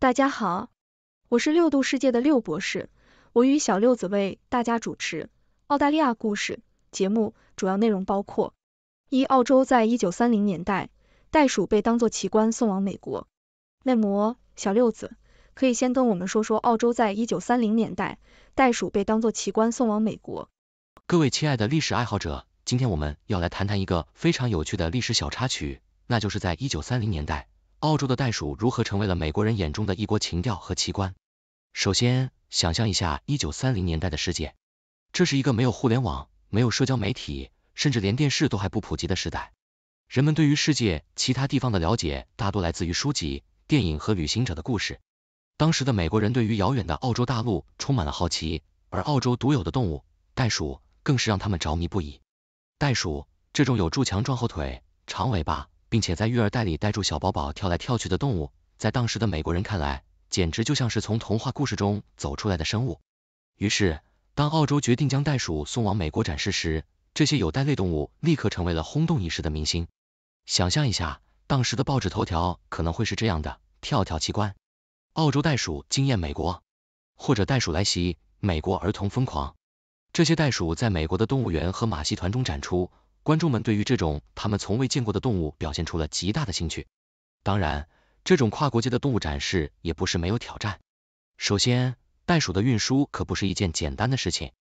大家好，我是六度世界的六博士，我与小六子为大家主持澳大利亚故事节目，主要内容包括：一、澳洲在一九三零年代袋鼠被当作奇观送往美国。内模小六子可以先跟我们说说澳洲在一九三零年代袋鼠被当作奇观送往美国。各位亲爱的历史爱好者，今天我们要来谈谈一个非常有趣的历史小插曲，那就是在一九三零年代。澳洲的袋鼠如何成为了美国人眼中的一国情调和奇观？首先，想象一下一九三零年代的世界，这是一个没有互联网、没有社交媒体，甚至连电视都还不普及的时代。人们对于世界其他地方的了解大多来自于书籍、电影和旅行者的故事。当时的美国人对于遥远的澳洲大陆充满了好奇，而澳洲独有的动物袋鼠更是让他们着迷不已。袋鼠这种有筑墙壮后腿、长尾巴。并且在育儿袋里带住小宝宝跳来跳去的动物，在当时的美国人看来，简直就像是从童话故事中走出来的生物。于是，当澳洲决定将袋鼠送往美国展示时，这些有袋类动物立刻成为了轰动一时的明星。想象一下，当时的报纸头条可能会是这样的：跳跳奇观，澳洲袋鼠惊艳美国；或者袋鼠来袭，美国儿童疯狂。这些袋鼠在美国的动物园和马戏团中展出。观众们对于这种他们从未见过的动物表现出了极大的兴趣。当然，这种跨国界的动物展示也不是没有挑战。首先，袋鼠的运输可不是一件简单的事情。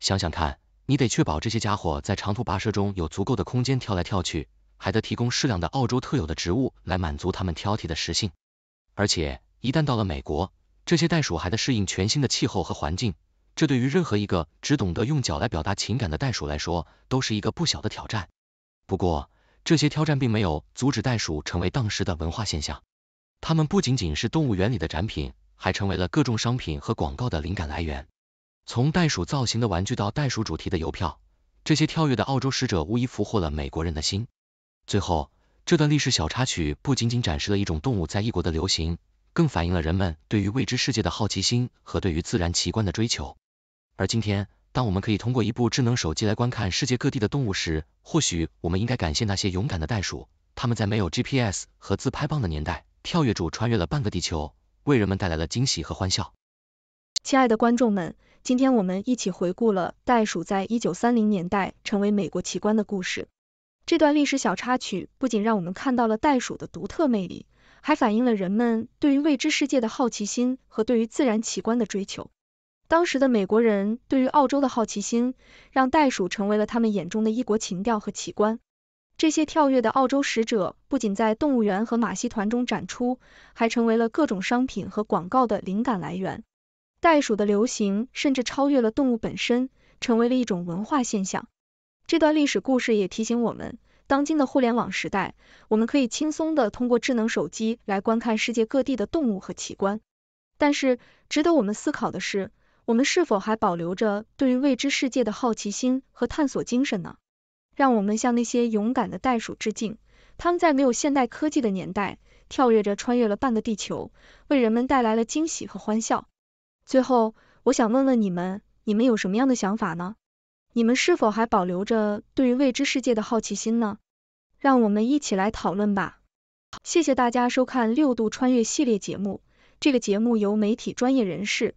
想想看，你得确保这些家伙在长途跋涉中有足够的空间跳来跳去，还得提供适量的澳洲特有的植物来满足它们挑剔的食性。而且，一旦到了美国，这些袋鼠还得适应全新的气候和环境。这对于任何一个只懂得用脚来表达情感的袋鼠来说，都是一个不小的挑战。不过，这些挑战并没有阻止袋鼠成为当时的文化现象。它们不仅仅是动物园里的展品，还成为了各种商品和广告的灵感来源。从袋鼠造型的玩具到袋鼠主题的邮票，这些跳跃的澳洲使者无疑俘获了美国人的心。最后，这段历史小插曲不仅仅展示了一种动物在异国的流行，更反映了人们对于未知世界的好奇心和对于自然奇观的追求。而今天，当我们可以通过一部智能手机来观看世界各地的动物时，或许我们应该感谢那些勇敢的袋鼠，他们在没有 GPS 和自拍棒的年代，跳跃着穿越了半个地球，为人们带来了惊喜和欢笑。亲爱的观众们，今天我们一起回顾了袋鼠在一九三零年代成为美国奇观的故事。这段历史小插曲不仅让我们看到了袋鼠的独特魅力，还反映了人们对于未知世界的好奇心和对于自然奇观的追求。当时的美国人对于澳洲的好奇心，让袋鼠成为了他们眼中的异国情调和奇观。这些跳跃的澳洲使者不仅在动物园和马戏团中展出，还成为了各种商品和广告的灵感来源。袋鼠的流行甚至超越了动物本身，成为了一种文化现象。这段历史故事也提醒我们，当今的互联网时代，我们可以轻松地通过智能手机来观看世界各地的动物和奇观。但是，值得我们思考的是。我们是否还保留着对于未知世界的好奇心和探索精神呢？让我们向那些勇敢的袋鼠致敬，他们在没有现代科技的年代，跳跃着穿越了半个地球，为人们带来了惊喜和欢笑。最后，我想问问你们，你们有什么样的想法呢？你们是否还保留着对于未知世界的好奇心呢？让我们一起来讨论吧。谢谢大家收看《六度穿越》系列节目。这个节目由媒体专业人士。